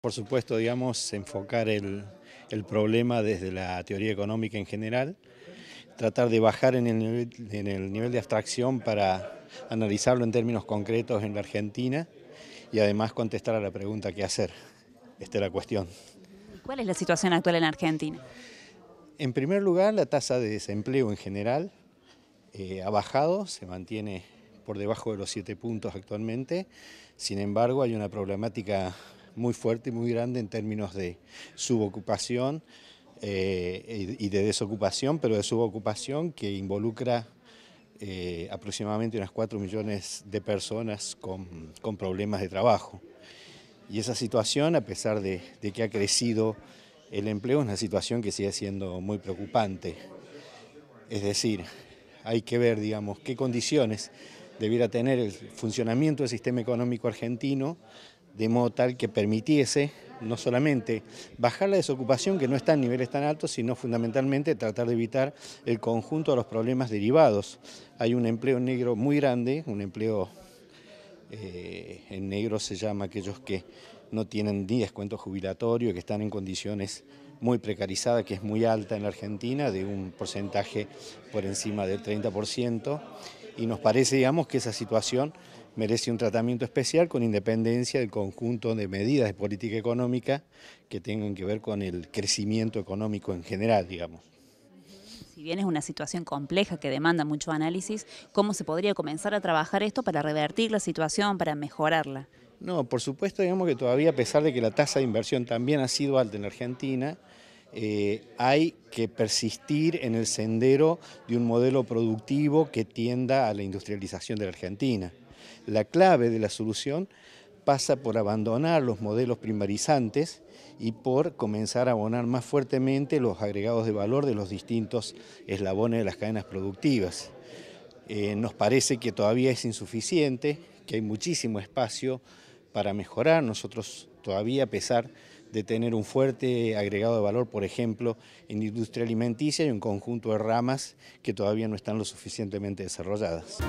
Por supuesto, digamos, enfocar el, problema desde la teoría económica en general, tratar de bajar en el, nivel, de abstracción para analizarlo en términos concretos en la Argentina y además contestar a la pregunta qué hacer. Esta es la cuestión. ¿Cuál es la situación actual en Argentina? En primer lugar, la tasa de desempleo en general eh, ha bajado, se mantiene por debajo de los siete puntos actualmente. Sin embargo, hay una problemática muy fuerte y muy grande en términos de subocupación eh, y de desocupación, pero de subocupación que involucra eh, aproximadamente unas 4 millones de personas con, problemas de trabajo. Y esa situación, a pesar de, de que ha crecido el empleo, es una situación que sigue siendo muy preocupante. Es decir, hay que ver, digamos, qué condiciones debiera tener el funcionamiento del sistema económico argentino de modo tal que permitiese no solamente bajar la desocupación que no está en niveles tan altos, sino fundamentalmente tratar de evitar el conjunto de los problemas derivados. Hay un empleo negro muy grande, un empleo eh, en negro se llama aquellos que no tienen ni descuento jubilatorio, que están en condiciones muy precarizadas, que es muy alta en la Argentina, de un porcentaje por encima del 30%, y nos parece, digamos, que esa situación merece un tratamiento especial con independencia del conjunto de medidas de política económica que tengan que ver con el crecimiento económico en general, digamos si bien es una situación compleja que demanda mucho análisis, ¿cómo se podría comenzar a trabajar esto para revertir la situación, para mejorarla? No, por supuesto, digamos que todavía, a pesar de que la tasa de inversión también ha sido alta en Argentina, eh, hay que persistir en el sendero de un modelo productivo que tienda a la industrialización de la Argentina. La clave de la solución pasa por abandonar los modelos primarizantes y por comenzar a abonar más fuertemente los agregados de valor de los distintos eslabones de las cadenas productivas. Eh, nos parece que todavía es insuficiente, que hay muchísimo espacio para mejorar. Nosotros todavía, a pesar de tener un fuerte agregado de valor, por ejemplo, en industria alimenticia y un conjunto de ramas que todavía no están lo suficientemente desarrolladas.